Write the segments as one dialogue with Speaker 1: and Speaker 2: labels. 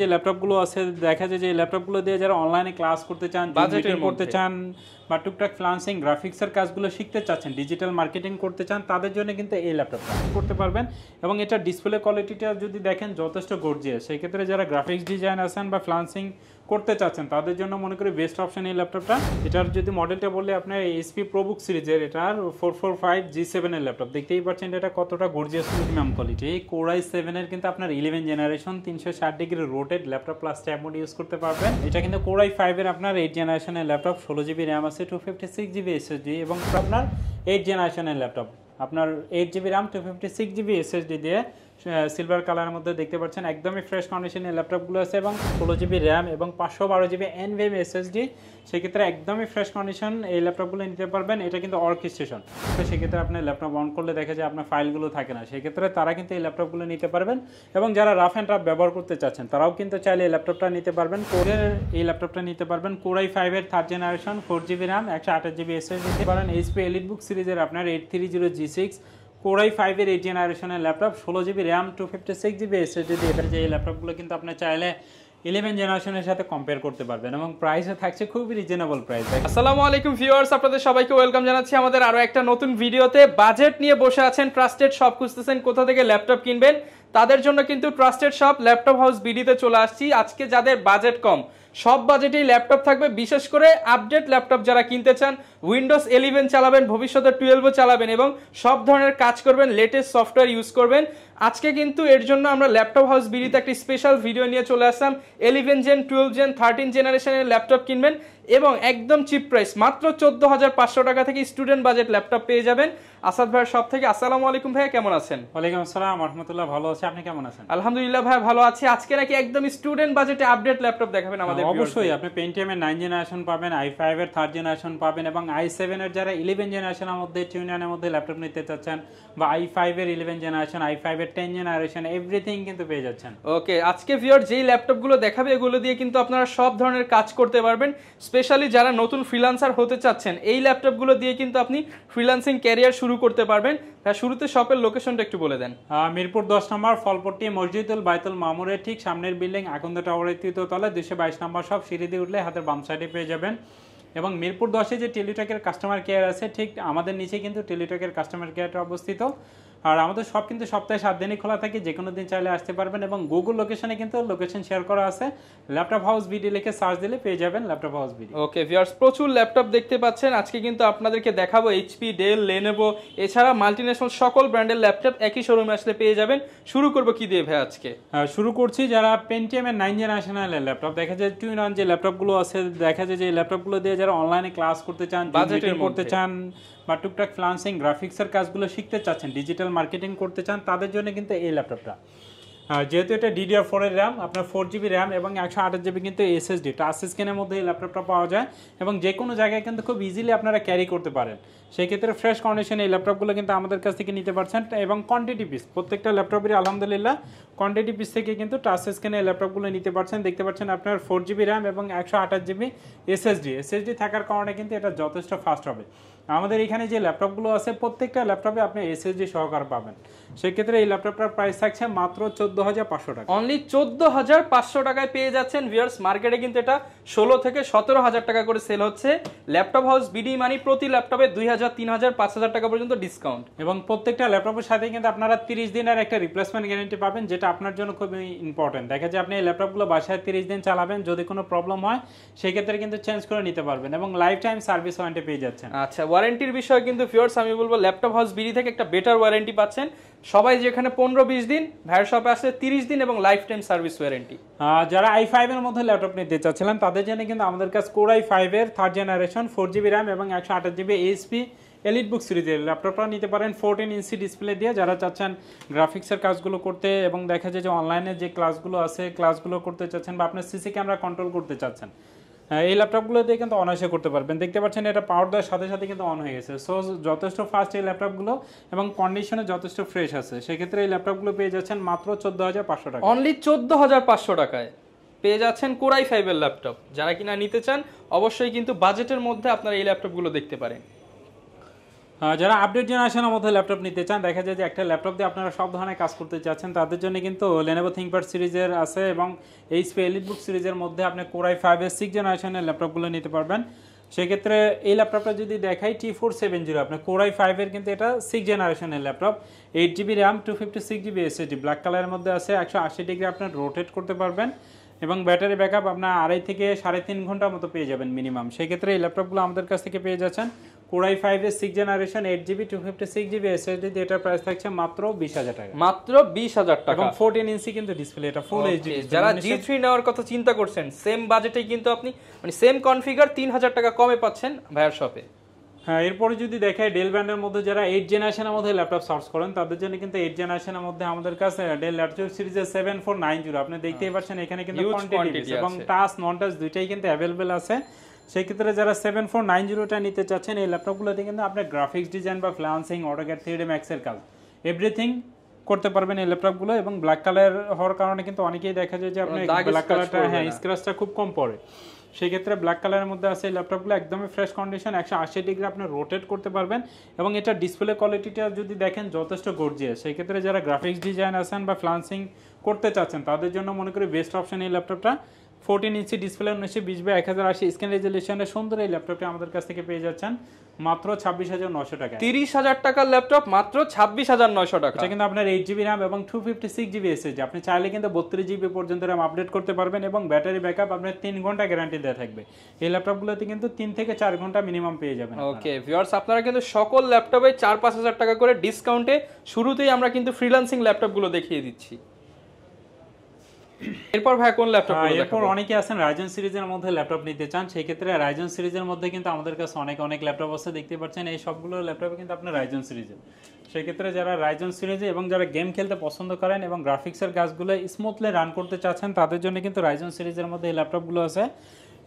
Speaker 1: যে ল্যাপটপগুলো আছে দেখা যায় যে ল্যাপটপগুলো দিয়ে যারা অনলাইনে ক্লাস করতে চান করতে চান বা টুকটাক ফ্লান্সিং গ্রাফিক্সের কাজগুলো শিখতে চাচ্ছেন ডিজিটাল মার্কেটিং করতে চান তাদের জন্য কিন্তু এই ল্যাপটপটা করতে পারবেন এবং এটা ডিসপ্লে কোয়ালিটিটা যদি দেখেন যথেষ্ট গর্জিয়াস সেই ক্ষেত্রে যারা গ্রাফিক্স ডিজাইন আছেন বা ফ্লান্সিং করতে চাচ্ছেন তাদের জন্য মনে করি বেস্ট অপশন এই ল্যাপটপটা এটার যদি মডেলটা বললে আপনার এসপি প্রবুক সিরিজের এটার ফোর ফোর ফাইভ জি সেভেনের ল্যাপটপ দেখতেই পাচ্ছেন এটা কতটা গর্জিয়াস মিনিমাম কোয়ালিটি এই কোরাই সেভেনের কিন্তু আপনার ইলেভেন জেনারেশন তিনশো ষাট degree রোটেড laptop plus tab mode use করতে পারবেন এটা কিন্তু কোরাই ফাইভের আপনার এইট জেনারেশনের ল্যাপটপ ষোলো জিবি র্যাম আছে two fifty six GB SSD এবং আপনার এইট জেনারেশনের ল্যাপটপ আপনার eight GB RAM two fifty six GB SSD দিয়ে সিলভার কালারের মধ্যে দেখতে পাচ্ছেন একদমই ফ্রেশ কন্ডিশনে ল্যাপটপগুলো আছে এবং ষোলো জিবি র্যাম এবং পাঁচশো বারো জিবি এনভিএম এসএসডি সেক্ষেত্রে একদমই ফ্রেশ কন্ডিশন এই ল্যাপটপগুলো নিতে পারবেন এটা কিন্তু অর্কেস্ট্রেশন তো সেক্ষেত্রে আপনি ল্যাপটপ অন করলে দেখা যায় আপনার ফাইলগুলো থাকে না সেক্ষেত্রে তারা কিন্তু এই ল্যাপটপগুলো নিতে পারবেন এবং যারা রাফ অ্যান্ড রাফ ব্যবহার করতে চাচ্ছেন তারাও কিন্তু চাইলে এই ল্যাপটপটা নিতে পারবেন কোরের এই ল্যাপটপটা নিতে পারবেন কোরাই ফাইভের third generation four GB RAM একশো আঠাশ জিবি এসএসডি নিতে পারেন এইচপি এলিট বুক সিরিজের আপনার eight three zero G six core i ফাইভের এই জেনারেশনের ল্যাপটপ ষোলো GB RAM two fifty six GB SSD দিয়ে এটা যে এই ল্যাপটপগুলো কিন্তু আপনি চাইলে ইলেভেন জেনারেশনের সাথে কম্পেয়ার করতে পারবেন এবং প্রাইসে থাকছে খুবই রিজনেবল প্রাইস আসসালামু
Speaker 2: আলাইকুম ভিউয়ার্স আপনাদের সবাইকে ওয়েলকাম জানাচ্ছি আমাদের আরও একটা নতুন ভিডিওতে বাজেট নিয়ে বসে আছেন ট্রাস্টেড সব খুঁজতেছেন কোথা থেকে ল্যাপটপ কিনবেন তাদের জন্য কিন্তু ট্রাস্টেড শপ ল্যাপটপ হাউস বিডিতে চলে আসছি আজকে যাদের বাজেট কম সব বাজেটেই ল্যাপটপ থাকবে বিশেষ করে আপডেট ল্যাপটপ যারা কিনতে চান উইন্ডোজ ইলেভেন চালাবেন ভবিষ্যতে টুয়েলভও চালাবেন এবং সব ধরনের কাজ করবেন লেটেস্ট সফটওয়্যার ইউজ করবেন আজকে কিন্তু এর জন্য আমরা ল্যাপটপ হাউস বিড়িতে একটি স্পেশাল ভিডিও নিয়ে চলে আসলাম eleven gen twelve gen thirteen জেনারেশনের ল্যাপটপ কিনবেন এবং একদম চিপ প্রাইস মাত্র চোদ্দ হাজার পাঁচশো টাকা থেকে স্টুডেন্ট বাজেট ল্যাপটপ পেয়ে যাবেন আসাদ ভাইয়ের সব থেকে আসসালামু আলাইকুম
Speaker 1: ভাইয়া কেমন আছেন ওয়ালাইকুম আসসালাম রহমতুল্লাহ ভালো আছে আপনি কেমন আছেন আলহামদুলিল্লাহ ভাই ভালো আছে আজকে নাকি একদম স্টুডেন্ট বাজেটে আপডেট ল্যাপটপ দেখাবেন হ্যাঁ, আমাদের অবশ্যই আপনি পেন্টিএমের এর নাইন জেনারেশন পাবেন আই ফাইভ এর থার্ড জেনারেশন পাবেন এবং আই সেভেন এর যারা ইলেভেন জেনারেশনের মধ্যে টিউনিয়ানের মধ্যে ল্যাপটপ নিতে চাচ্ছেন বা আই ফাইভ এর ইলেভেন জেনারেশন আই ফাইভ এর একটা ইঞ্জিন এভরিথিং কিন্তু পেয়ে যাচ্ছেন ওকে আজকে যেই
Speaker 2: ল্যাপটপগুলো দেখাবে এগুলো দিয়ে কিন্তু আপনারা সব ধরনের কাজ করতে পারবেন স্পেশালি যারা নতুন হতে চাচ্ছেন এই ল্যাপটপগুলো দিয়ে কিন্তু আপনি ক্যারিয়ার শুরু করতে পারবেন হ্যাঁ শুরুতে শপের
Speaker 1: লোকেশনটা একটু বলে দেন মিরপুর দশ নম্বর ফলপট্টি মসজিদুল বাইতুল মামুরের ঠিক সামনের বিল্ডিং আকন্দ টাওয়ারের দুশো বাইশ নম্বর সব সিঁড়ি দিয়ে উঠলে হাতের বাম সাইডে পেয়ে যাবেন এবং মিরপুর দশে যে টেলিটকের কাস্টমার কেয়ার আছে ঠিক আমাদের নিচে কিন্তু টেলিটকের কাস্টমার কেয়ারটা অবস্থিত আর আমাদের সব কিন্তু সপ্তাহে সাত দিনই খোলা থাকে যে কোনো দিন চাইলে আসতে পারবেন এবং গুগল লোকেশনে কিন্তু লোকেশন শেয়ার করা আছে ল্যাপটপ হাউস বিডি লিখে সার্চ দিলে পেয়ে যাবেন Laptop House BD okay viewers প্রচুর ল্যাপটপ
Speaker 2: দেখতে পাচ্ছেন আজকে কিন্তু আপনাদেরকে দেখাবো এইচপি ডেল লেনেভো এছাড়া মাল্টিনেশনাল সকল ব্র্যান্ডের
Speaker 1: ল্যাপটপ একই শোরুমে আসলে পেয়ে যাবেন শুরু করব কি দিয়ে ভাই আজকে শুরু করছি যারা পেন্টিএমের নাইন জেনারেশনাল ল্যাপটপ দেখা যায় টু নন যে ল্যাপটপগুলো আছে দেখা যায় যে ল্যাপটপগুলো দিয়ে যারা অনলাইনে ক্লাস করতে চান করতে চান বা টুকটাক ফ্লান্সিং গ্রাফিক্সের কাজগুলো শিখতে চাচ্ছেন ডিজিটাল মার্কেটিং করতে চান তাদের জন্য কিন্তু এই ল্যাপটপটা যেহেতু এটা ডিডিআর ফোরের র্যাম আপনার ফোর জিবি র্যাম এবং একশো আঠাশ জিবি কিন্তু এসএসডি টাচ কেনের মধ্যে এই ল্যাপটপটা পাওয়া যায় এবং যে কোনো জায়গায় কিন্তু খুব ইজিলি আপনারা ক্যারি করতে পারেন সেক্ষেত্রে ফ্রেশ কন্ডিশনে এই ল্যাপটপগুলো কিন্তু আমাদের কাছ থেকে নিতে পারছেন এবং কোয়ান্টিটি পিস প্রত্যেকটা ল্যাপটপেরই আলহামদুলিল্লাহ কোয়ান্টিটি পিস থেকে কিন্তু টাচ স্ক্রিনে এই ল্যাপটপগুলো নিতে পারছেন দেখতে পাচ্ছেন আপনার ফোর জিবি র্যাম এবং একশো আঠাশ জিবি এসএসডি এসএসডি থাকার কারণে কিন্তু এটা যথেষ্ট ফাস্ট হবে আমাদের এখানে যে ল্যাপটপগুলো আছে প্রত্যেকটা ল্যাপটপে আপনি এসএসডি সহকার পাবেন সেক্ষেত্রে এই ল্যাপটপটার প্রাইস থাকছে মাত্র চোদ্দ হাজার পাঁচশো টাকা অনলি চোদ্দ হাজার পাঁচশো
Speaker 2: টাকায় পেয়ে যাচ্ছেন ভিয়ার্স মার্কেটে কিন্তু এটা ষোলো থেকে সতেরো হাজার টাকা করে সেল হচ্ছে ল্যাপটপ
Speaker 1: হাউস বিডি মানি প্রতি ল্যাপটপে দুই হাজার তিন হাজার পাঁচ হাজার টাকা পর্যন্ত ডিসকাউন্ট এবং প্রত্যেকটা ল্যাপটপের সাথে কিন্তু আপনারা তিরিশ দিনের একটা রিপ্লেসমেন্ট গ্যারেন্টি পাবেন যেটা আপনার জন্য খুবই ইম্পর্টেন্ট দেখা যায় আপনি এই ল্যাপটপগুলো বাসায় তিরিশ দিন চালাবেন যদি কোনো প্রবলেম হয় সেক্ষেত্রে কিন্তু চেঞ্জ করে নিতে পারবেন এবং লাইফ টাইম সার্ভিস ওয়ারেন্টি পেয়ে যাচ্ছেন আচ্ছা ওয়ারেন্টির বিষয়ে কিন্তু ফিওর্স আমি বলবো ল্যাপটপ হাউস বিডি থেকে একটা বেটার ওয়ারেন্টি পাচ্ছেন সবাই যেখানে পনেরো বিশ দিন ভ্যার শপে আসে তিরিশ দিন এবং লাইফ টাইম সার্ভিস ওয়ারেন্টি যারা আই ফাইভের মধ্যে ল্যাপটপ নিতে চাচ্ছিলাম তাদের জন্য কিন্তু আমাদের কাছে কোর আই ফাইভের third generation four GB RAM এবং একশো আঠাশ জিবি এইচপি এলিট বুক সিরিজের ল্যাপটপটা নিতে পারেন ফোরটিন ইঞ্চি ডিসপ্লে দিয়ে যারা চাচ্ছেন গ্রাফিক্সের কাজগুলো করতে এবং দেখা যায় যে অনলাইনে যে ক্লাসগুলো আছে ক্লাসগুলো করতে চাচ্ছেন বা আপনার সিসি ক্যামেরা কন্ট্রোল করতে চাচ্ছেন হ্যাঁ, এই ল্যাপটপগুলোতে কিন্তু অনায়াসে করতে পারবেন দেখতে পাচ্ছেন এটা পাওয়ার দেওয়ার সাথে সাথে কিন্তু অন হয়ে গেছে সো যথেষ্ট ফাস্ট এই ল্যাপটপগুলো এবং কন্ডিশনে যথেষ্ট ফ্রেশ আছে সেক্ষেত্রে এই ল্যাপটপগুলো পেয়ে যাচ্ছেন মাত্র চোদ্দো হাজার পাঁচশো টাকা অনলি চোদ্দো হাজার পাঁচশো টাকায়
Speaker 2: পেয়ে যাচ্ছেন কোরাই ফাইভের ল্যাপটপ যারা কিনা নিতে চান অবশ্যই কিন্তু বাজেটের মধ্যে আপনারা
Speaker 1: এই ল্যাপটপগুলো দেখতে পারেন যারা আপডেট জেনারেশনের মধ্যে ল্যাপটপ নিতে চান দেখা যায় যে একটা ল্যাপটপ দিয়ে আপনারা সব ধরনের কাজ করতে চাচ্ছেন তাদের জন্য কিন্তু লেনেভো থিঙ্কপ্যাড সিরিজের আছে এবং এই এলিট বুক সিরিজের মধ্যে আপনি কোরাই ফাইভ এস সিক্স জেনারেশনের ল্যাপটপগুলো নিতে পারবেন সেক্ষেত্রে এই ল্যাপটপটা যদি দেখাই টি ফোর সেভেন জিরো আপনার কোরাই ফাইভের কিন্তু এটা সিক্স জেনারেশনের laptop eight GB RAM two fifty six GB SSD black কালারের মধ্যে আছে একশো আশি ডিগ্রি আপনার রোটেট করতে পারবেন এবং ব্যাটারি ব্যাকআপ আপনার আড়াই থেকে সাড়ে তিন ঘন্টার মতো পেয়ে যাবেন মিনিমাম সেক্ষেত্রে এই ল্যাপটপগুলো আমাদের কাছ থেকে পেয়ে যাচ্ছেন কোরাই ফাইভ এর six generation eight GB two fifty six GB S D এটার প্রাইস থাকছে মাত্র বিশ হাজার টাকা
Speaker 2: মাত্র বিশ হাজার টাকা এবং ফোরটিন ইঞ্চি কিন্তু ডিসপ্লে এটা ফোর এইচ ডি যারা জি মানে থ্রি নেওয়ার কথা চিন্তা করছেন সেম বাজেটে কিন্তু আপনি মানে সেম কনফিগার তিন হাজার টাকা কমে পাচ্ছেন
Speaker 1: ভাইয়ার শপে হ্যাঁ এরপরে যদি দেখায় ডেল ব্র্যান্ডের মধ্যে যারা এইট জেনারেশনের মধ্যে ল্যাপটপ সার্চ করেন তাদের জন্য কিন্তু এইট জেনারেশনের মধ্যে আমাদের কাছে ডেল ল্যাপটপ সিরিজের সেভেন ফোর নাইন জিরো আপনি দেখতেই হ্যাঁ। পাচ্ছেন এখানে কিন্তু এবং টাচ নন টাচ দুইটাই কিন্তু অ্যাভেলেবেল আছে সেক্ষেত্রে যারা সেভেন ফোর নাইন জিরোটা নিতে চাচ্ছেন এই ল্যাপটপগুলোতে কিন্তু আপনার গ্রাফিক্স ডিজাইন বা ফ্লান্সিং অটোগ্যাট থ্রিডি ম্যাক্সের কাজ এভরিথিং করতে পারবেন এই ল্যাপটপগুলো এবং ব্ল্যাক কালার হওয়ার কারণে কিন্তু অনেকেই দেখা যায় যে মানে আপনার ব্ল্যাক কালারটা হ্যাঁ স্ক্র্যাচটা খুব কম পড়ে সেক্ষেত্রে ব্ল্যাক কালারের মধ্যে আছে এই ল্যাপটপগুলো একদমই ফ্রেশ কন্ডিশন একশো আশি ডিগ্রি আপনি রোটেট করতে পারবেন এবং এটা ডিসপ্লে কোয়ালিটিটা যদি দেখেন যথেষ্ট গর্জিয়াস সেক্ষেত্রে যারা গ্রাফিক্স ডিজাইন আছেন বা ফ্লান্সিং করতে চাচ্ছেন তাদের জন্য মনে করি বেস্ট অপশন এই ল্যাপটপটা ফোরটিন ইঞ্চি ডিসপ্লে উনিশশো বিশ বাই এক হাজার আশি স্ক্রিন রেজলিউশনের সুন্দর এই ল্যাপটপটি আমাদের কাছ থেকে পেয়ে যাচ্ছেন মাত্র ছাব্বিশ হাজার নশো টাকা তিরিশ হাজার টাকার ল্যাপটপ মাত্র ছাব্বিশ হাজার নশো টাকা এটা কিন্তু আপনার এইট জিবি র্যাম এবং টু ফিফটি সিক্স জিবি এসেছে আপনি চাইলে কিন্তু বত্রিশ জিবি পর্যন্ত র্যাম আপডেট করতে পারবেন এবং ব্যাটারি ব্যাকআপ আপনার তিন ঘন্টা গ্যারান্টি দেওয়া থাকবে এই ল্যাপটপগুলোতে কিন্তু তিন থেকে চার ঘন্টা মিনিমাম পেয়ে যাবেন ওকে ভিওর্স আপনারা কিন্তু সকল ল্যাপটপে চার পাঁচ হাজার টাকা করে ডিসকাউন্টে শুরুতেই আমরা কিন্তু ফ্রিলান্সিং ল্যাপটপগুলো দেখিয়ে দিচ্ছি এরপর ভাই কোন ল্যাপটপ এরপর অনেকে আছেন রাইজন সিরিজের মধ্যে ল্যাপটপ নিতে চান সেই ক্ষেত্রে রাইজন সিরিজের মধ্যে কিন্তু আমাদের কাছে অনেক অনেক ল্যাপটপ আছে দেখতে পাচ্ছেন এই সবগুলো ল্যাপটপে কিন্তু আপনার রাইজন সিরিজের সেক্ষেত্রে যারা রাইজন সিরিজে এবং যারা গেম খেলতে পছন্দ করেন এবং গ্রাফিক্সের কাজগুলো স্মুথলি রান করতে চাচ্ছেন তাদের জন্য কিন্তু রাইজন সিরিজের মধ্যে এই ল্যাপটপগুলো আছে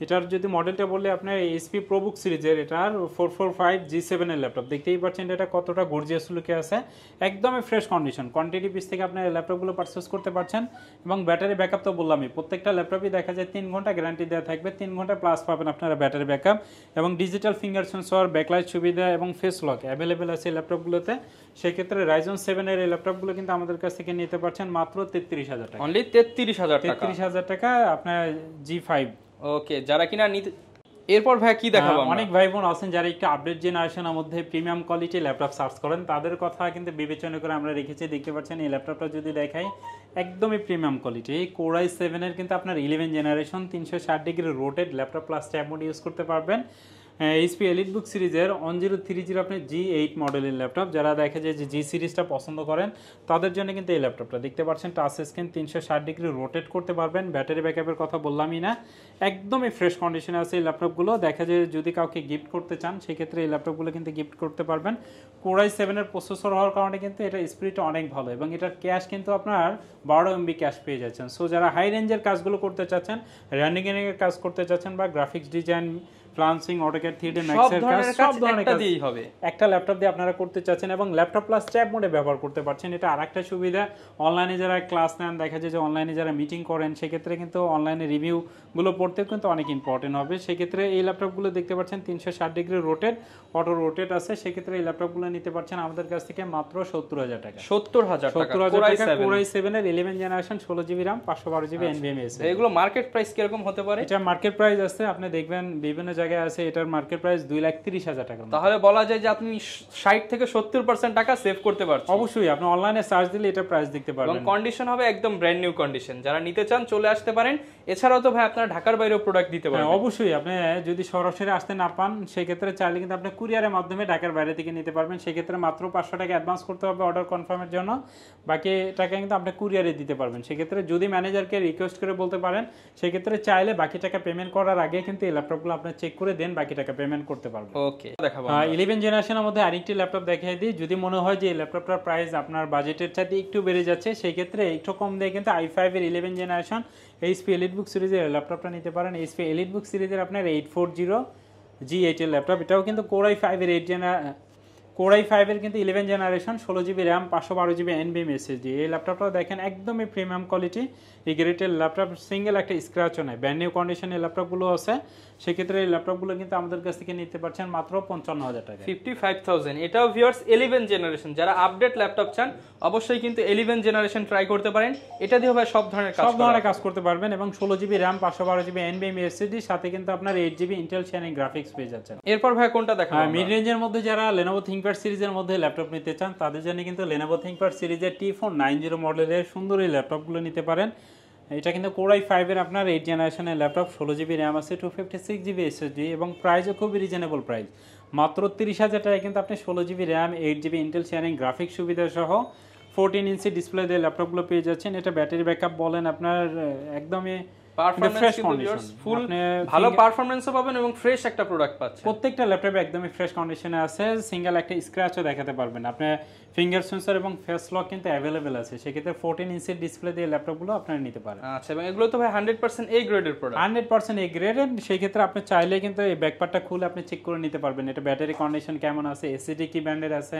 Speaker 1: এটার যদি মডেলটা বললে আপনার এসপি প্রবুক সিরিজের এটার ফোর ফোর ফাইভ জি সেভেনের ল্যাপটপ দেখতেই পাচ্ছেন এটা কতটা গর্জিয়াস লুকে আছে একদমই ফ্রেশ কন্ডিশন কোয়ান্টিটি পিস থেকে আপনার ল্যাপটপগুলো পারচেস করতে পারছেন এবং ব্যাটারি ব্যাকআপ তো বললামই প্রত্যেকটা ল্যাপটপই দেখা যায় তিন ঘন্টা গ্যারান্টি দেওয়া থাকবে তিন ঘন্টা প্লাস পাবেন আপনারা ব্যাটারি ব্যাকআপ এবং ডিজিটাল ফিঙ্গার সেন্সর ব্যাকলাইট সুবিধা এবং ফেস লক অ্যাভেলেবেল আছে এই ল্যাপটপগুলোতে সেক্ষেত্রে রাইজন সেভেনের এই ল্যাপটপগুলো কিন্তু আমাদের কাছ থেকে নিতে পারছেন মাত্র তেত্রিশ হাজার টাকা
Speaker 2: অনলি তেত্রিশ হাজার তেত্রিশ
Speaker 1: হাজার টাকা আপনার জি ফাইভ ওকে যারা কিনা নিতে এরপর ভাই কি দেখাবো হ্যাঁ, অনেক ভাই বোন আছেন যারা একটু আপডেট জেনারেশনের মধ্যে প্রিমিয়াম কোয়ালিটি ল্যাপটপ সার্চ করেন তাদের কথা কিন্তু বিবেচনা করে আমরা রেখেছি দেখতে পাচ্ছেন এই ল্যাপটপটা যদি দেখাই একদমই প্রিমিয়াম কোয়ালিটি এই কোরাই সেভেনের কিন্তু আপনার ইলেভেন জেনারেশন তিনশো ষাট degree রোটেড laptop plus tab mode use করতে পারবেন এইচপি এলিট বুক সিরিজের ওয়ান জিরো থ্রি জিরো আপনি জি এইট মডেলের ল্যাপটপ যারা দেখা যায় যে জি সিরিজটা পছন্দ করেন তাদের জন্য কিন্তু এই ল্যাপটপটা দেখতে পাচ্ছেন টাচ স্ক্রিন তিনশো ষাট ডিগ্রি রোটেট করতে পারবেন ব্যাটারি ব্যাকআপের কথা বললামই না একদমই ফ্রেশ কন্ডিশনে আছে এই ল্যাপটপগুলো দেখা যায় যদি কাউকে গিফট করতে চান সেক্ষেত্রে এই ল্যাপটপগুলো কিন্তু গিফট করতে পারবেন কোরাই সেভেনের প্রসেসর হওয়ার কারণে কিন্তু এটা স্পিডটা অনেক ভালো এবং এটার ক্যাশ কিন্তু আপনার বারো এমবি ক্যাশ পেয়ে যাচ্ছেন সো যারা হাই রেঞ্জের কাজগুলো করতে চাচ্ছেন রানিংয়ের কাজ করতে চাচ্ছেন বা graphics design freelancing AutoCAD three D ম্যাক্সের কাজ সব ধরনের কাজ দিয়েই হবে একটা ল্যাপটপ দিয়ে আপনারা করতে চাচ্ছেন এবং ল্যাপটপ প্লাস ট্যাব মোডে ব্যবহার করতে পারছেন এটা আরেকটা সুবিধা অনলাইনে যারা ক্লাস নেন দেখা যায় যে অনলাইনে যারা মিটিং করেন সেক্ষেত্রে কিন্তু অনলাইনে রিভিউগুলো পড়তেও কিন্তু অনেক ইম্পর্টেন্ট হবে সেক্ষেত্রে এই ল্যাপটপগুলো দেখতে পাচ্ছেন তিনশো ষাট ডিগ্রি রোটেট অটো রোটেট আছে সেক্ষেত্রে এই ল্যাপটপগুলো নিতে পারছেন আমাদের কাছ থেকে মাত্র সত্তর হাজার টাকা সত্তর হাজার সত্তর হাজার টাকা কোরাই সেভেনের ইলেভেন জেনারেশন ষোলো জিবি রাম পাঁচশো বারো জিবি এনভিএমএস আচ্ছা। এগুলো মার্কেট প্রাইস কিরকম হতে পারে এটা মার্কেট প্রাইস আছে আপনি দেখবেন বিভিন্ন জায়গায় জায়গায় আছে এটার মার্কেট প্রাইস দুই লাখ তিরিশ হাজার টাকা তাহলে বলা যায় যে আপনি ষাট থেকে সত্তর পার্সেন্ট টাকা সেভ করতে পারছেন অবশ্যই আপনি অনলাইনে সার্চ দিলে এটার প্রাইস দেখতে পারবেন
Speaker 2: কন্ডিশন হবে একদম ব্র্যান্ড নিউ কন্ডিশন যারা নিতে চান চলে আসতে পারেন
Speaker 1: এছাড়াও তো ভাই আপনারা ঢাকার বাইরেও প্রোডাক্ট দিতে হ্যাঁ, পারেন অবশ্যই আপনি যদি সরাসরি আসতে না পান সেক্ষেত্রে চাইলে কিন্তু আপনি কুরিয়ারের মাধ্যমে ঢাকার বাইরে থেকে নিতে পারবেন সেক্ষেত্রে মাত্র পাঁচশো টাকা অ্যাডভান্স করতে হবে অর্ডার কনফার্মের জন্য বাকি টাকা কিন্তু আপনি কুরিয়ারে দিতে পারবেন সেক্ষেত্রে যদি ম্যানেজারকে রিকোয়েস্ট করে বলতে পারেন সেক্ষেত্রে চাইলে বাকি টাকা পেমেন্ট করার আগে কিন্তু এই ল্যাপটপগুলো আপনার চেক করে দেন বাকি টাকা পেমেন্ট করতে পারবেন ওকে দেখাবো 11 জেনারেশনের মধ্যে আরেকটি ল্যাপটপ দেখিয়ে দিই যদি মনে হয় যে ল্যাপটপটার প্রাইস আপনার বাজেটের চাইতে একটু বেড়ে যাচ্ছে সেই ক্ষেত্রে একটু কম দিয়ে কিন্তু i5 এর 11 জেনারেশন HP EliteBook সিরিজের ল্যাপটপটা নিতে পারেন HP EliteBook সিরিজের আপনার 840 G8 এর ল্যাপটপ এটাও কিন্তু Core i5 এর 8 জেনারেশন কোরাই ফাইভের কিন্তু ইলেভেন জেনারেশন ষোলো জিবি র্যাম পাঁচশো বারো জিবি এনবিএম এসএসডি এই ল্যাপটপটা দেখেন একদমই প্রিমিয়াম কোয়ালিটি এই গ্রেটের ল্যাপটপ সিঙ্গেল একটা স্ক্র্যাচও নেয় ব্র্যান্ড নিউ কন্ডিশনের ল্যাপটপগুলো আছে সেক্ষেত্রে এই ল্যাপটপগুলো কিন্তু আমাদের কাছ থেকে নিতে পারছেন মাত্র পঞ্চান্ন হাজার টাকা
Speaker 2: ফিফটি ফাইভ থাউজেন্ড এটাও ভিওর্স ইলেভেন জেনারেশন যারা আপডেট ল্যাপটপ চান অবশ্যই কিন্তু ইলেভেন জেনারেশন ট্রাই করতে পারেন এটা দিয়ে ভাই সব ধরনের সব ধরনের কাজ
Speaker 1: করতে পারবেন এবং ষোলো জিবি র্যাম পাঁচশো বারো জিবি এনবিএম এসএসডি সাথে কিন্তু আপনার eight GB Intel sharing graphics পেয়ে যাচ্ছেন এরপর ভাই কোনটা দেখা মিড রেঞ্জের মধ্যে যারা লেনোভো থিঙ্ক থিঙ্কপ্যাড সিরিজের মধ্যে ল্যাপটপ নিতে চান তাদের জন্য কিন্তু লেনোভো থিঙ্কপ্যাড সিরিজের টি ফোর নাইন জিরো মডেলের সুন্দর এই ল্যাপটপগুলো নিতে পারেন এটা কিন্তু কোরাই ফাইভের আপনার এইট জেনারেশনের ল্যাপটপ ষোলো জিবি র্যাম আছে two fifty six GB SSD এবং প্রাইসও খুবই রিজনেবল প্রাইস মাত্র তিরিশ হাজার টাকায় কিন্তু আপনি ষোলো GB RAM eight GB Intel sharing graphic সুবিধা সহ ফোরটিন ইঞ্চি ডিসপ্লে দিয়ে ল্যাপটপগুলো পেয়ে যাচ্ছেন এটা ব্যাটারি ব্যাকআপ বলেন আপনার একদমই পারফরম্যান্স কিন্তু ফুল ভালো পারফরম্যান্সও পাবেন এবং ফ্রেশ একটা প্রোডাক্ট পাচ্ছেন প্রত্যেকটা ল্যাপটপে একদমই ফ্রেশ কন্ডিশনে আছে সিঙ্গেল একটা স্ক্র্যাচও দেখাতে পারবেন ফিঙ্গার সেন্সর এবং ফেস লক কিন্তু অ্যাভেলেবেল আছে সেক্ষেত্রে ফোরটিন ইঞ্চের ডিসপ্লে দিয়ে ল্যাপটপগুলো আপনারা নিতে পারেন আচ্ছা এবং এগুলো তো ভাই হান্ড্রেড পার্সেন্ট এই গ্রেডের প্রোডাক্ট হান্ড্রেড পার্সেন্ট এই গ্রেডের সেই ক্ষেত্রে আপনি চাইলে কিন্তু এই ব্যাকপারটা খুলে আপনি চেক করে নিতে পারবেন এটা ব্যাটারি কন্ডিশন কেমন আছে এসিডি কি ব্যান্ডের আছে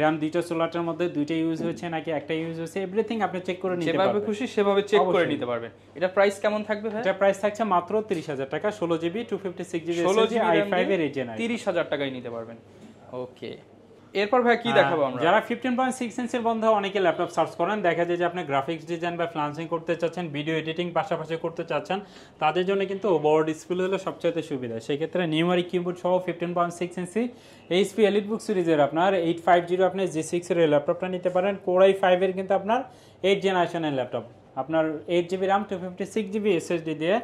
Speaker 1: র্যাম দুইটা সোলারটার মধ্যে দুইটা ইউজ হয়েছে নাকি একটা ইউজ হয়েছে এভরিথিং আপনি চেক করে নিতে পারবেন খুশি সেভাবে চেক করে নিতে পারবেন এটা প্রাইস কেমন থাকে থাকবে ভাই এটা প্রাইস থাকছে মাত্র 30000 টাকা 16 জিবি 256 জিবি i5 এর রিজেন 30000
Speaker 2: টাকায় নিতে পারবেন ওকে
Speaker 1: এরপর ভাই কি দেখাবো আমরা যারা 15.6 ইঞ্চের বন্ধু অনেকে ল্যাপটপ সার্চ করেন দেখা যায় যে আপনি গ্রাফিক্স ডিজাইন বা ফ্রিল্যান্সিং করতে চাচ্ছেন ভিডিও এডিটিং পাশাপাশি করতে চাচ্ছেন তাদের জন্য কিন্তু বড় ডিসপ্লে হলো সবচেয়ে সুবিধা সেই ক্ষেত্রে নিউমারিক কিবোর্ড সহ 15.6 ইঞ্চি এইচপি এলিট বুক সিরিজের আপনার 850 আপনি G6 এর ল্যাপটপটা নিতে পারেন কোরাই 5 এর কিন্তু আপনার 8 জেনারেশনের ল্যাপটপ আপনার eight GB RAM two fifty six GB SSD দিয়ে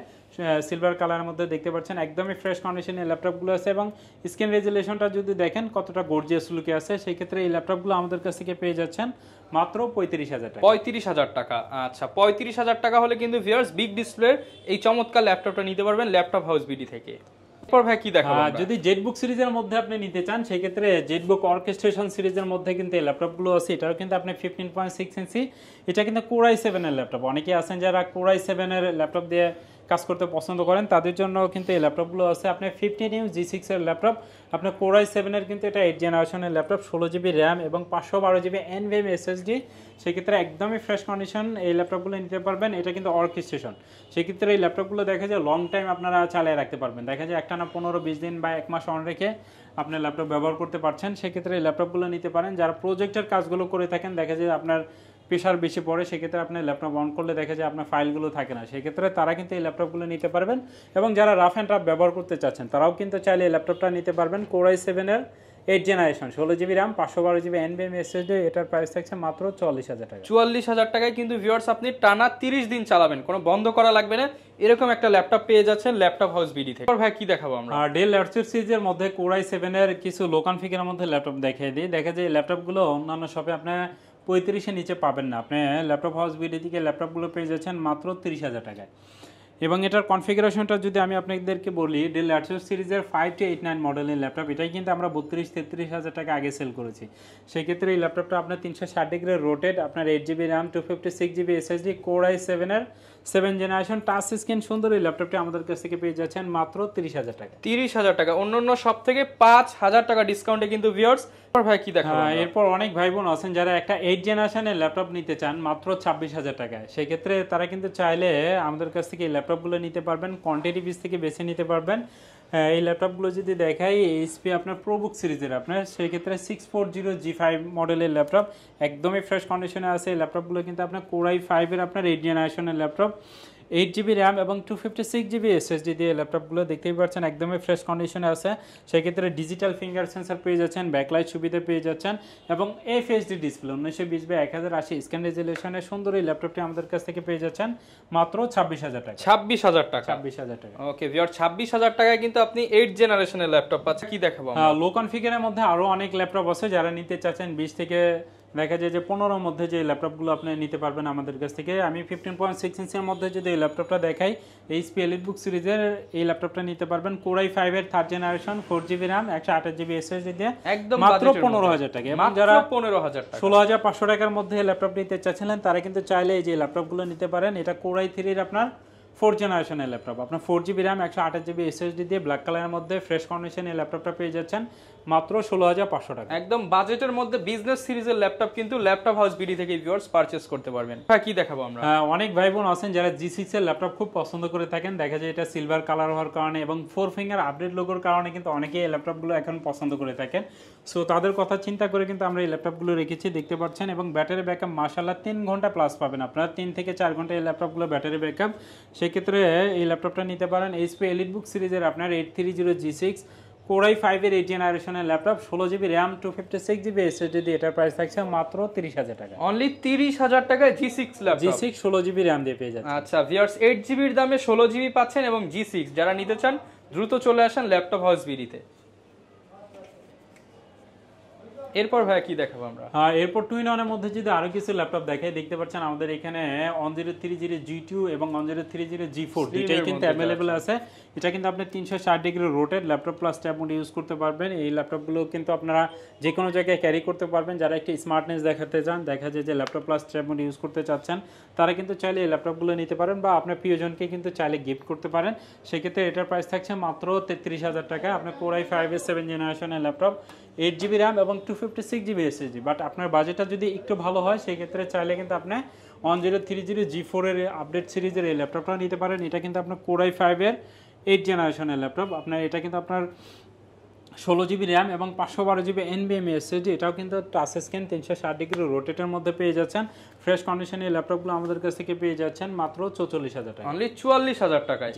Speaker 1: সিলভার কালারের মধ্যে দেখতে পাচ্ছেন একদমই ফ্রেশ কন্ডিশনের ল্যাপটপগুলো আছে এবং স্ক্রিন রেজুলেশনটা যদি দেখেন কতটা গর্জিয়াস লুকে আছে সেই ক্ষেত্রে এই ল্যাপটপগুলো আমাদের কাছ থেকে পেয়ে যাচ্ছেন মাত্র পঁয়ত্রিশ হাজার টাকা পঁয়ত্রিশ হাজার টাকা আচ্ছা পঁয়ত্রিশ হাজার টাকা হলে কিন্তু ভিয়ার্স বিগ ডিসপ্লের
Speaker 2: এই চমৎকার ল্যাপটপটা নিতে পারবেন ল্যাপটপ হাউস বিডি থেকে
Speaker 1: এরপর ভাই কি দেখাবো যদি জেটবুক সিরিজের মধ্যে আপনি নিতে চান সেই ক্ষেত্রে জেটবুক অর্কেস্ট্রেশন সিরিজের মধ্যে কিন্তু এই ল্যাপটপগুলো আছে এটাও কিন্তু আপনি 15.6 ইঞ্চি এটা কিন্তু কোরাই 7 এর ল্যাপটপ অনেকে আছেন যারা কোরাই 7 এর ল্যাপটপ দিয়ে কাজ করতে পছন্দ করেন তাদের জন্য কিন্তু এই ল্যাপটপগুলো আছে আপনার ফিফটিন ইউ জি সিক্সের ল্যাপটপ আপনার কোরাই সেভেনের কিন্তু এটা এইট জেনারেশনের ল্যাপটপ ষোলো জিবি র্যাম এবং পাঁচশো বারো জিবি এনভিএম এসএসডি সেক্ষেত্রে একদমই ফ্রেশ কন্ডিশন এই ল্যাপটপগুলো নিতে পারবেন এটা কিন্তু অর্কেস্ট্রেশন সেক্ষেত্রে এই ল্যাপটপগুলো দেখা যায় লং টাইম আপনারা চালিয়ে রাখতে পারবেন দেখা যায় একটা না পনেরো বিশ দিন বা এক মাস অন রেখে আপনার ল্যাপটপ ব্যবহার করতে পারছেন সেক্ষেত্রে এই ল্যাপটপগুলো নিতে পারেন যারা প্রজেক্টের কাজগুলো করে থাকেন দেখা যায় আপনার প্রেশার বেশি পড়ে সেক্ষেত্রে আপনার ল্যাপটপ অন করলে দেখা যায় আপনার ফাইলগুলো থাকে না সেক্ষেত্রে তারা কিন্তু এই ল্যাপটপগুলো নিতে পারবেন এবং যারা রাফ অ্যান্ড রাফ ব্যবহার করতে চাচ্ছেন তারাও কিন্তু চাইলে এই ল্যাপটপটা নিতে পারবেন কোরাই সেভেনের এইট জেনারেশন ষোলো জিবি র্যাম পাঁচশো বারো জিবি এন এনবিএম এসএসডি এটার প্রাইস থাকছে মাত্র চল্লিশ হাজার টাকা
Speaker 2: চুয়াল্লিশ হাজার টাকায় কিন্তু ভিউয়ার্স আপনি টানা তিরিশ দিন চালাবেন কোনো বন্ধ করা লাগবে না
Speaker 1: এরকম একটা ল্যাপটপ পেয়ে যাচ্ছেন ল্যাপটপ হাউস বিডি থেকে ভাই কি দেখাবো আমরা ডেল ল্যাপটপ সিরিজের মধ্যে কোরাই সেভেনের কিছু লোকান ফিকের মধ্যে ল্যাপটপ দেখিয়ে দিই দেখা যায় এই ল্যাপটপগুলো অন্যান্য শপে আপনার পঁয়ত্রিশের নিচে পাবেন না আপনি ল্যাপটপ হাউস বিডি থেকে ল্যাপটপগুলো পেয়ে যাচ্ছেন মাত্র তিরিশ হাজার টাকায় এবং এটার কনফিগারেশনটা যদি আমি আপনাদেরকে বলি ডেল আটশো সিরিজের ফাইভ টু এইট নাইন মডেলের ল্যাপটপ এটাই কিন্তু আমরা বত্রিশ তেত্রিশ হাজার টাকা আগে সেল করেছি সেক্ষেত্রে এই ল্যাপটপটা আপনার তিনশো ষাট ডিগ্রি রোটেড আপনার eight GB RAM two fifty six GB SSD core I সেভেনের সেভেন জেনারেশন টাচ স্ক্রিন সুন্দর এই ল্যাপটপটি আমাদের কাছ থেকে পেয়ে যাচ্ছেন মাত্র তিরিশ হাজার টাকা তিরিশ হাজার টাকা অন্য অন্য সব থেকে পাঁচ হাজার টাকা ডিসকাউন্টে কিন্তু ভিওর্স কি দেখা হ্যাঁ, এরপর অনেক ভাই বোন আছেন যারা একটা এইট জেনারেশনের ল্যাপটপ নিতে চান মাত্র ছাব্বিশ হাজার টাকায় সেক্ষেত্রে তারা কিন্তু চাইলে আমাদের কাছ থেকে এই ল্যাপটপগুলো নিতে পারবেন কোয়ান্টিটি বিস থেকে বেছে নিতে পারবেন হ্যাঁ, এই ল্যাপটপগুলো যদি দেখাই এইচপি আপনার প্রোবুক সিরিজের আপনার সেই ক্ষেত্রে six four zero G five মডেলের ল্যাপটপ একদমই ফ্রেশ কন্ডিশনে আছে এই ল্যাপটপগুলো কিন্তু আপনার কোরাই ফাইভের আপনার এইট জেনারেশনের ল্যাপটপ এইট জিবি র্যাম এবং two fifty six GB SSD দিয়ে ল্যাপটপগুলো দেখতেই পাচ্ছেন একদমই ফ্রেশ কন্ডিশনে আছে সেক্ষেত্রে ডিজিটাল ফিঙ্গার সেন্সার পেয়ে যাচ্ছেন ব্যাকলাইট সুবিধা পেয়ে যাচ্ছেন এবং এফ এইচডি ডিসপ্লে উনিশশো বিশ বাই এক হাজার আশি স্ক্যান রেজুলেশনের সুন্দর এই ল্যাপটপটি আমাদের কাছ থেকে পেয়ে যাচ্ছেন মাত্র ছাব্বিশ হাজার টাকা ছাব্বিশ হাজার টাকা ছাব্বিশ হাজার টাকা ওকে ভিওর ছাব্বিশ হাজার টাকায় কিন্তু আপনি এইট জেনারেশনের ল্যাপটপ পাচ্ছেন কি দেখাবো লো ফিগারের মধ্যে আরও অনেক ল্যাপটপ আছে যারা নিতে চাচ্ছেন বিশ থেকে দেখা যায় যে পনেরোর মধ্যে যে ল্যাপটপগুলো আপনি নিতে পারবেন আমাদের কাছ থেকে আমি ফিফটিন পয়েন্ট সিক্স ইঞ্চের মধ্যে যদি এই ল্যাপটপটা দেখাই এইচপি এলিট বুক সিরিজের এই ল্যাপটপটা নিতে পারবেন কোরাই ফাইভের third generation four GB RAM একশো আঠাশ জিবি এস এস দিয়ে একদম মাত্র পনেরো হাজার টাকা এবং যারা পনেরো হাজার ষোলো হাজার পাঁচশো টাকার মধ্যে ল্যাপটপ নিতে চাচ্ছিলেন তারা কিন্তু চাইলে এই যে ল্যাপটপগুলো নিতে পারেন এটা কোরাই থ্রির আপনার ফোর জেনারেশনের ল্যাপটপ আপনার ফোর জিবি র্যাম একশো আঠাশ জিবি এস এসএসডি দিয়ে ব্ল্যাক কালারের মধ্যে ফ্রেশ কন্ডিশন এই ল্যাপটপটা পেয়ে যাচ্ছেন মাত্র ষোলো হাজার পাঁচশো টাকা একদম বাজেটের মধ্যে বিজনেস সিরিজের ল্যাপটপ কিন্তু ল্যাপটপ হাউস বিডি থেকে ভিউয়ার্স পারচেস করতে পারবেন হ্যাঁ কি দেখাবো আমরা হ্যাঁ, অনেক ভাই বোন আছেন যারা জি সিক্স এর ল্যাপটপ খুব পছন্দ করে থাকেন দেখা যায় এটা সিলভার কালার হওয়ার কারণে এবং ফোর ফিঙ্গার আপডেট লোগোর কারণে কিন্তু অনেকে এই ল্যাপটপগুলো এখন পছন্দ করে থাকেন সো তাদের কথা চিন্তা করে কিন্তু আমরা এই ল্যাপটপগুলো রেখেছি দেখতে পাচ্ছেন এবং ব্যাটারি ব্যাকআপ মাসাল্লাহ তিন ঘন্টা প্লাস পাবেন আপনারা তিন থেকে চার ঘন্টা এই ল্যাপটপগুলো ব্যাটারি ব্যাকআপ সেক্ষেত্রে এই ল্যাপটপটা নিতে পারেন এইচপি এলিট বুক সিরিজের আপনার eight three zero G six core i ফাইভের এইট জেনারেশনের ল্যাপটপ ষোলো GB RAM two fifty six GB S D এটার প্রাইস থাকছে মাত্র তিরিশ হাজার টাকা অনলি তিরিশ হাজার টাকায় জি সিক্স জি সিক্স ষোলো জিবি র্যাম দিয়ে পেয়ে যাচ্ছে আচ্ছা ভিয়ার্স এইট জিবির দামে
Speaker 2: ষোলো জিবি পাচ্ছেন এবং জি সিক্স যারা নিতে চান দ্রুত চলে আসেন ল্যাপটপ হাউস বিডিতে
Speaker 1: এরপর ভাই কি দেখাবো আমরা হ্যাঁ এরপর টু ইন ওয়ানের মধ্যে যদি আরো কিছু ল্যাপটপ দেখাই দেখতে পাচ্ছেন আমাদের এখানে one zero three zero G two এবং one zero three zero G four দুইটাই কিন্তু অ্যাভেলেবেল আছে এটা কিন্তু আপনি তিনশো ষাট degree রোটেড laptop plus tab mode use করতে পারবেন এই ল্যাপটপগুলো কিন্তু আপনারা যে কোনো জায়গায় ক্যারি করতে পারবেন যারা একটি স্মার্টনেস দেখাতে চান দেখা যায় যে ল্যাপটপ প্লাস ট্যাবমোড ইউজ করতে চাচ্ছেন তারা কিন্তু চাইলে এই ল্যাপটপগুলো নিতে পারেন বা আপনার প্রিয়জনকে কিন্তু চাইলে গিফট করতে পারেন সেক্ষেত্রে এটার প্রাইস থাকছে মাত্র তেত্রিশ হাজার টাকা আপনার কোরাই ফাইভ এ সেভেন জেনারেশনের ল্যাপটপ এইট জিবি র্যাম এবং two fifty six GB SSD but আপনার বাজেটটা যদি একটু ভালো হয় সেক্ষেত্রে চাইলে কিন্তু আপনি one zero three zero G ফোরের আপডেট সিরিজের এই ল্যাপটপটা নিতে পারেন এটা কিন্তু আপনার কোরাই ফাইভের এইট জেনারেশনের ল্যাপটপ আপনার এটা কিন্তু আপনার ষোলো জিবি র্যাম এবং পাঁচশো বারো জিবি এনবিএম এসএসডি এটাও কিন্তু টাচ স্ক্রিন তিনশো ষাট ডিগ্রি রোটেটের মধ্যে পেয়ে যাচ্ছেন ফ্রেশ কন্ডিশনে ল্যাপটপগুলো আমাদের কাছ থেকে পেয়ে যাচ্ছেন মাত্র চৌচল্লিশ হাজার টাকা অনলি চুয়াল্লিশ হাজার টাকায়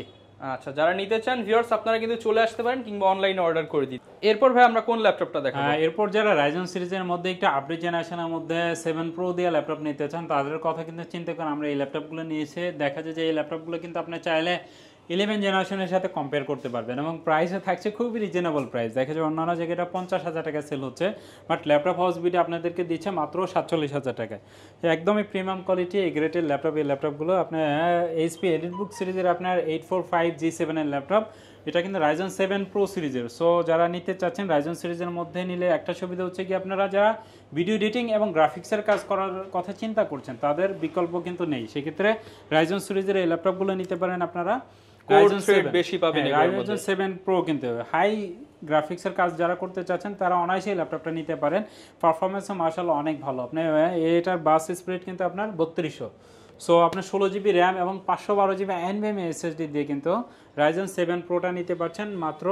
Speaker 1: আচ্ছা যারা নিতে চান ভিউয়ার্স আপনারা কিন্তু চলে আসতে পারেন কিংবা অনলাইনে অর্ডার করে দিন এরপর ভাই আমরা কোন ল্যাপটপটা দেখাবো হ্যাঁ, এরপর যারা রাইজন সিরিজের মধ্যে একটা আপডেট জেনারেশনের মধ্যে 7 প্রো দিয়ে ল্যাপটপ নিতে চান তাদের কথা কিন্তু চিন্তা করেন আমরা এই ল্যাপটপগুলো নিয়েছে দেখা যায় যে এই ল্যাপটপগুলো কিন্তু আপনি চাইলে ইলেভেন জেনারেশনের সাথে কম্পেয়ার করতে পারবেন এবং প্রাইসে থাকছে খুবই রিজনেবল প্রাইস দেখা যায় অন্যান্য জায়গাটা পঞ্চাশ হাজার টাকা সেল হচ্ছে বাট ল্যাপটপ হাউস বিটি আপনাদেরকে দিচ্ছে মাত্র সাতচল্লিশ হাজার টাকায় একদমই প্রিমিয়াম কোয়ালিটি এই গ্রেটের ল্যাপটপ এই ল্যাপটপগুলো আপনার এইচপি এডিট বুক সিরিজের আপনার এইট ফোর ফাইভ জি সেভেনের ল্যাপটপ এটা কিন্তু রাইজন সেভেন প্রো সিরিজের সো যারা নিতে চাচ্ছেন রাইজন সিরিজের মধ্যে নিলে একটা সুবিধা হচ্ছে কি আপনারা যারা ভিডিও এডিটিং এবং গ্রাফিক্সের কাজ করার কথা চিন্তা করছেন তাদের বিকল্প কিন্তু নেই সেক্ষেত্রে রাইজন সিরিজের এই ল্যাপটপগুলো নিতে পারেন আপনারা
Speaker 2: হ্যাঁ,
Speaker 1: নিতে পারেন অনেক ভালো আপনি এটার স্পিড কিন্তু আপনার বত্রিশশো আপনার ষোলো জিবি র্যাম এবং পাঁচশো বারো জিবি এনবিএম ডি দিয়ে কিন্তু রাইজন সেভেন প্রোটা নিতে পারছেন মাত্র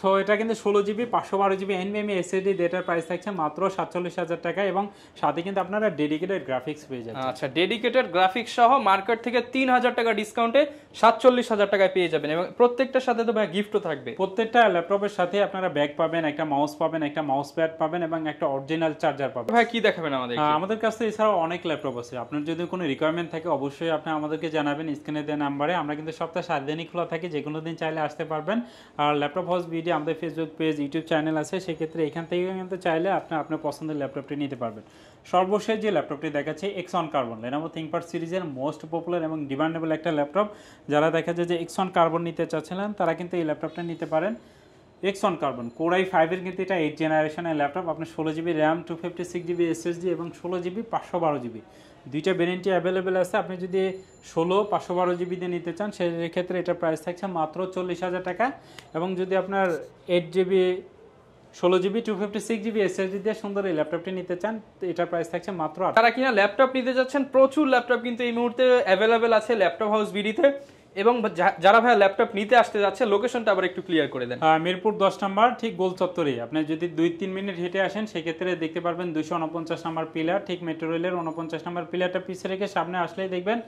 Speaker 1: সো এটা কিন্তু ষোলো জিবি পাঁচশো বারো জিবি এনবিএমি এসএডি ডেটার প্রাইস থাকছে মাত্র সাতচল্লিশ হাজার টাকা এবং সাথে কিন্তু আপনারা ডেডিকেটেড গ্রাফিক্স পেয়ে যাবেন
Speaker 2: আচ্ছা ডেডিকেটেড গ্রাফিক্স সহ মার্কেট
Speaker 1: থেকে তিন হাজার টাকা ডিসকাউন্টে সাতচল্লিশ হাজার টাকায় পেয়ে যাবেন এবং প্রত্যেকটার সাথে তো ভাই গিফটও থাকবে প্রত্যেকটা ল্যাপটপের সাথে আপনারা ব্যাগ পাবেন একটা মাউস পাবেন একটা মাউস প্যাড পাবেন এবং একটা অরিজিনাল চার্জার পাবেন ভাই কি দেখাবেন আমাদের হ্যাঁ, আমাদের কাছে এছাড়াও অনেক ল্যাপটপ আছে আপনার যদি কোনো রিকোয়ারমেন্ট থাকে অবশ্যই আপনি আমাদেরকে জানাবেন স্ক্রিনে দেওয়া নাম্বারে আমরা কিন্তু সপ্তাহে সাত দিনই খোলা থাকি যে কোনো দিন চাইলে আসতে পারবেন আর ল্যাপটপ ভস ভিডিও আমাদের ফেসবুক পেজ ইউটিউব চ্যানেল আছে সেক্ষেত্রে এখান থেকে কিন্তু চাইলে আপনি আপনার পছন্দের ল্যাপটপটি নিতে পারবেন সর্বশেষ যে ল্যাপটপটি দেখাচ্ছে এক্সন কার্বন লেনোভো থিঙ্কপার সিরিজের মোস্ট পপুলার এবং ডিমান্ডেবল একটা ল্যাপটপ যারা দেখা যায় যে এক্সন কার্বন নিতে চাচ্ছিলেন তারা কিন্তু এই ল্যাপটপটা নিতে পারেন এক্সন কার্বন কোরাই ফাইভের কিন্তু এটা এইট জেনারেশনের ল্যাপটপ আপনার ষোলো GB RAM two fifty six GB SSD এবং ষোলো জিবি পাঁচশো বারো জিবি দুইটা ভ্যারিয়েন্টই অ্যাভেলেবেল আছে আপনি যদি ষোলো পাঁচশো বারো জিবি দিয়ে নিতে চান সেক্ষেত্রে এটা প্রাইস থাকছে মাত্র চল্লিশ হাজার টাকা এবং যদি আপনার এইট জিবি ষোলো GB two fifty six GB SSD দিয়ে সুন্দর এই ল্যাপটপটি নিতে চান এটা প্রাইস থাকছে মাত্র তারা কিনা ল্যাপটপ নিতে যাচ্ছেন প্রচুর ল্যাপটপ কিন্তু এই মুহূর্তে অ্যাভেলেবেল আছে ল্যাপটপ হাউস বিডিতে এবং যারা ভাই ল্যাপটপ নিতে আসতে যাচ্ছে লোকেশনটা আবার একটু ক্লিয়ার করে দেন হ্যাঁ, মিরপুর দশ নম্বর ঠিক গোল চত্বরে আপনি যদি দুই তিন মিনিট হেঁটে আসেন সেক্ষেত্রে দেখতে পারবেন দুইশো উনপঞ্চাশ নম্বর পিলার ঠিক মেট্রো রেলের উনপঞ্চাশ নম্বর পিলারটা পিছিয়ে রেখে সামনে আসলেই দেখবেন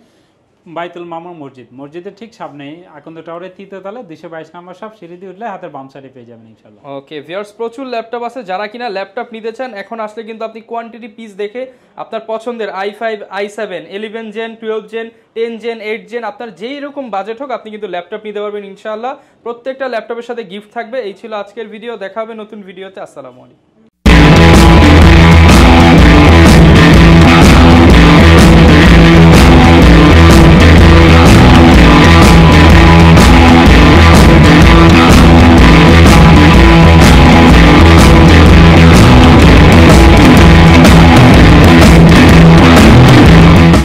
Speaker 1: বাইতুল মামুর মসজিদ মসজিদের ঠিক সামনেই আকন্দ টাওয়ারের তৃতীয় তালে দুশো বাইশ নম্বর সব সিঁড়ি দিয়ে উঠলে হাতের বাম সাইডে পেয়ে যাবেন ইনশাল্লাহ ওকে ভিয়ার্স প্রচুর ল্যাপটপ আছে যারা কিনা ল্যাপটপ নিতে চান এখন আসলে কিন্তু আপনি
Speaker 2: কোয়ান্টিটি পিস দেখে আপনার পছন্দের I five I seven eleven gen twelve gen ten gen eight gen আপনার যেই রকম বাজেট হোক আপনি কিন্তু ল্যাপটপ নিতে পারবেন ইনশাল্লাহ প্রত্যেকটা ল্যাপটপের সাথে গিফট থাকবে এই ছিল আজকের ভিডিও দেখা হবে নতুন ভিডিওতে আসসালামু আলাইকুম